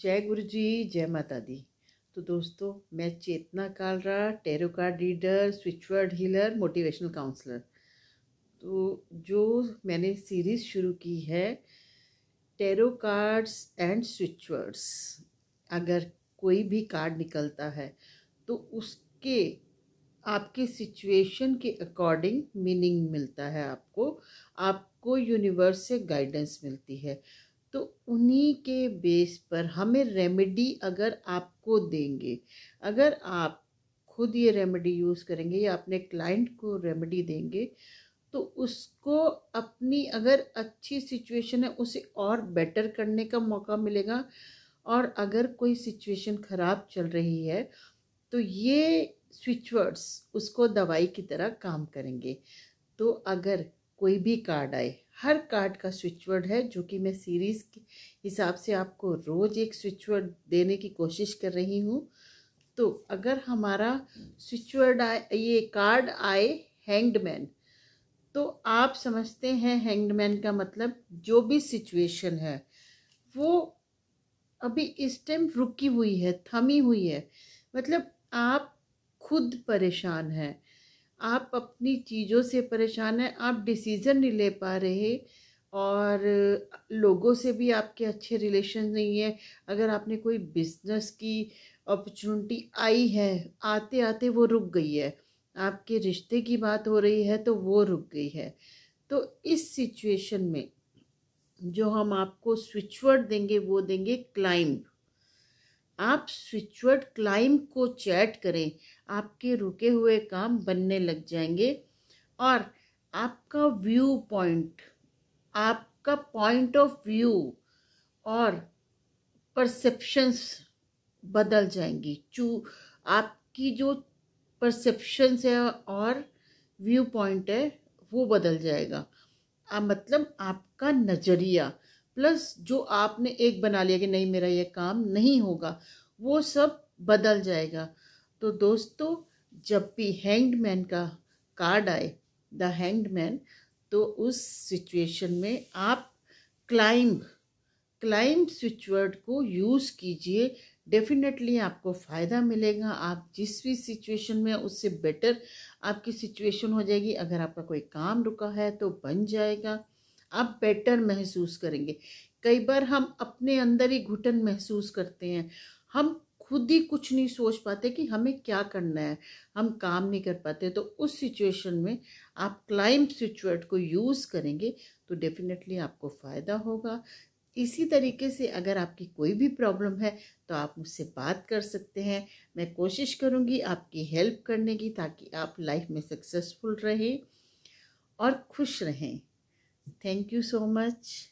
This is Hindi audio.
जय गुरु जी जय माता दी तो दोस्तों मैं Chetna Kalra tarot card reader switchword healer motivational counsellor तो जो मैंने सीरीज़ शुरू की है टेरो कार्ड्स एंड स्विचवर्ड्स अगर कोई भी कार्ड निकलता है तो उसके आपके सिचुएशन के अकॉर्डिंग मीनिंग मिलता है आपको आपको यूनिवर्स से गाइडेंस मिलती है तो उन्हीं के बेस पर हमें रेमेडी अगर आपको देंगे अगर आप खुद ये रेमेडी यूज़ करेंगे या अपने क्लाइंट को रेमेडी देंगे तो उसको अपनी अगर अच्छी सिचुएशन है उसे और बेटर करने का मौका मिलेगा और अगर कोई सिचुएशन ख़राब चल रही है तो ये स्विचवर्ड्स उसको दवाई की तरह काम करेंगे तो अगर कोई भी कार्ड आए हर कार्ड का स्विचवर्ड है जो कि मैं सीरीज़ के हिसाब से आपको रोज़ एक स्विचवर्ड देने की कोशिश कर रही हूँ तो अगर हमारा स्विचवर्ड आए ये कार्ड आए हैंग्ड मैन तो आप समझते हैं हैंग्ड मैन का मतलब जो भी सिचुएशन है वो अभी इस टाइम रुकी हुई है थमी हुई है मतलब आप खुद परेशान हैं आप अपनी चीज़ों से परेशान हैं आप डिसीज़न नहीं ले पा रहे और लोगों से भी आपके अच्छे रिलेशन नहीं है अगर आपने कोई बिजनेस की अपॉर्चुनिटी आई है आते आते वो रुक गई है आपके रिश्ते की बात हो रही है तो वो रुक गई है तो इस सिचुएशन में जो हम आपको स्विचवर्ड देंगे वो देंगे क्लाइंब आप स्विचवर्ड क्लाइम को चैट करें आपके रुके हुए काम बनने लग जाएंगे और आपका व्यू पॉइंट आपका पॉइंट ऑफ व्यू और परसेप्शंस बदल जाएंगी चू आपकी जो परसेप्शंस है और व्यू पॉइंट है वो बदल जाएगा आ, मतलब आपका नज़रिया प्लस जो आपने एक बना लिया कि नहीं मेरा ये काम नहीं होगा वो सब बदल जाएगा तो दोस्तों जब भी हैंग्ड मैन का कार्ड आए द हैंग्ड मैन तो उस सिचुएशन में आप क्लाइंब क्लाइंब स्विचवर्ड को यूज़ कीजिए डेफिनेटली आपको फ़ायदा मिलेगा आप जिस भी सिचुएशन में उससे बेटर आपकी सिचुएशन हो जाएगी अगर आपका कोई काम रुका है तो बन जाएगा आप बेटर महसूस करेंगे कई बार हम अपने अंदर ही घुटन महसूस करते हैं हम खुद ही कुछ नहीं सोच पाते कि हमें क्या करना है हम काम नहीं कर पाते तो उस सिचुएशन में आप क्लाइंट सिचुएट को यूज़ करेंगे तो डेफिनेटली आपको फ़ायदा होगा इसी तरीके से अगर आपकी कोई भी प्रॉब्लम है तो आप मुझसे बात कर सकते हैं मैं कोशिश करूँगी आपकी हेल्प करने की ताकि आप लाइफ में सक्सेसफुल रहें और खुश रहें Thank you so much.